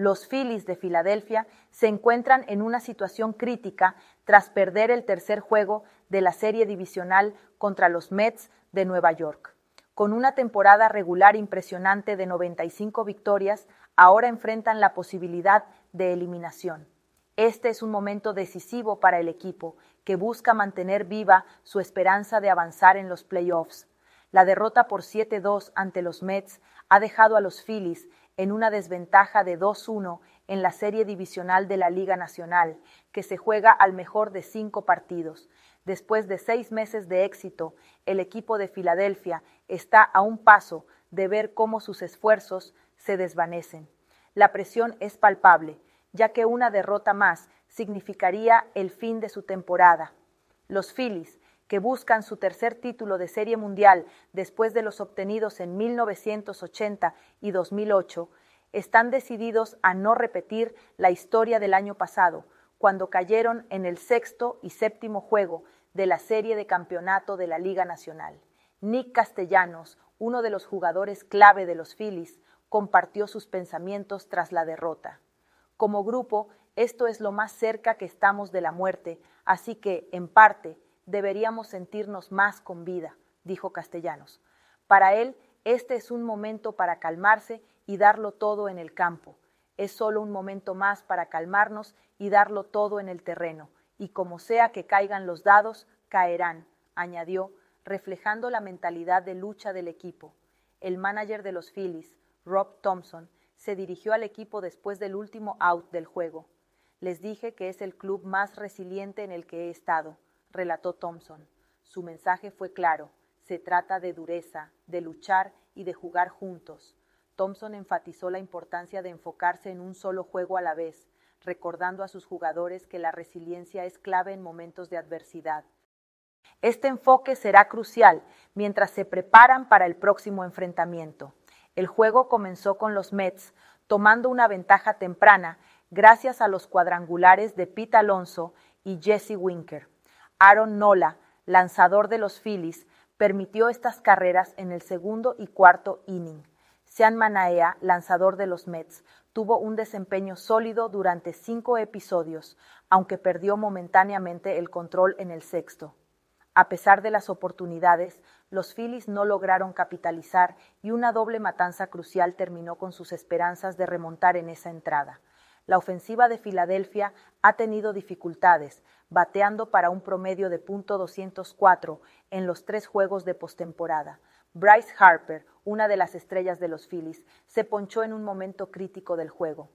los Phillies de Filadelfia se encuentran en una situación crítica tras perder el tercer juego de la serie divisional contra los Mets de Nueva York. Con una temporada regular impresionante de 95 victorias, ahora enfrentan la posibilidad de eliminación. Este es un momento decisivo para el equipo, que busca mantener viva su esperanza de avanzar en los playoffs. La derrota por 7-2 ante los Mets ha dejado a los Phillies en una desventaja de 2-1 en la serie divisional de la Liga Nacional, que se juega al mejor de cinco partidos. Después de seis meses de éxito, el equipo de Filadelfia está a un paso de ver cómo sus esfuerzos se desvanecen. La presión es palpable, ya que una derrota más significaría el fin de su temporada. Los Phillies que buscan su tercer título de Serie Mundial después de los obtenidos en 1980 y 2008, están decididos a no repetir la historia del año pasado, cuando cayeron en el sexto y séptimo juego de la serie de campeonato de la Liga Nacional. Nick Castellanos, uno de los jugadores clave de los Phillies, compartió sus pensamientos tras la derrota. Como grupo, esto es lo más cerca que estamos de la muerte, así que, en parte, deberíamos sentirnos más con vida, dijo Castellanos. Para él, este es un momento para calmarse y darlo todo en el campo. Es solo un momento más para calmarnos y darlo todo en el terreno. Y como sea que caigan los dados, caerán, añadió, reflejando la mentalidad de lucha del equipo. El manager de los Phillies, Rob Thompson, se dirigió al equipo después del último out del juego. Les dije que es el club más resiliente en el que he estado relató Thompson. Su mensaje fue claro, se trata de dureza, de luchar y de jugar juntos. Thompson enfatizó la importancia de enfocarse en un solo juego a la vez, recordando a sus jugadores que la resiliencia es clave en momentos de adversidad. Este enfoque será crucial mientras se preparan para el próximo enfrentamiento. El juego comenzó con los Mets, tomando una ventaja temprana gracias a los cuadrangulares de Pete Alonso y Jesse Winker. Aaron Nola, lanzador de los Phillies, permitió estas carreras en el segundo y cuarto inning. Sean Manaea, lanzador de los Mets, tuvo un desempeño sólido durante cinco episodios, aunque perdió momentáneamente el control en el sexto. A pesar de las oportunidades, los Phillies no lograron capitalizar y una doble matanza crucial terminó con sus esperanzas de remontar en esa entrada la ofensiva de Filadelfia ha tenido dificultades, bateando para un promedio de .204 en los tres juegos de postemporada. Bryce Harper, una de las estrellas de los Phillies, se ponchó en un momento crítico del juego.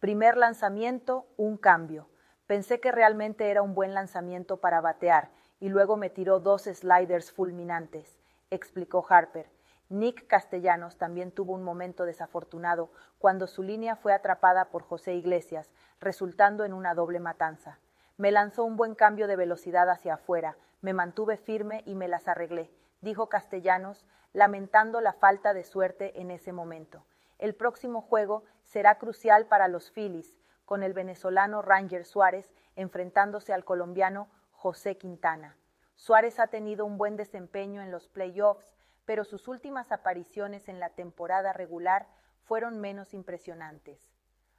Primer lanzamiento, un cambio. Pensé que realmente era un buen lanzamiento para batear y luego me tiró dos sliders fulminantes, explicó Harper. Nick Castellanos también tuvo un momento desafortunado cuando su línea fue atrapada por José Iglesias, resultando en una doble matanza. Me lanzó un buen cambio de velocidad hacia afuera, me mantuve firme y me las arreglé, dijo Castellanos, lamentando la falta de suerte en ese momento. El próximo juego será crucial para los Phillies, con el venezolano Ranger Suárez enfrentándose al colombiano José Quintana. Suárez ha tenido un buen desempeño en los playoffs pero sus últimas apariciones en la temporada regular fueron menos impresionantes.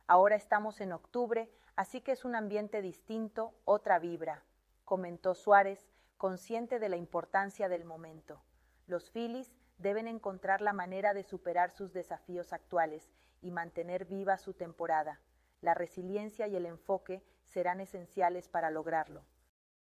Ahora estamos en octubre, así que es un ambiente distinto, otra vibra, comentó Suárez, consciente de la importancia del momento. Los Phillies deben encontrar la manera de superar sus desafíos actuales y mantener viva su temporada. La resiliencia y el enfoque serán esenciales para lograrlo.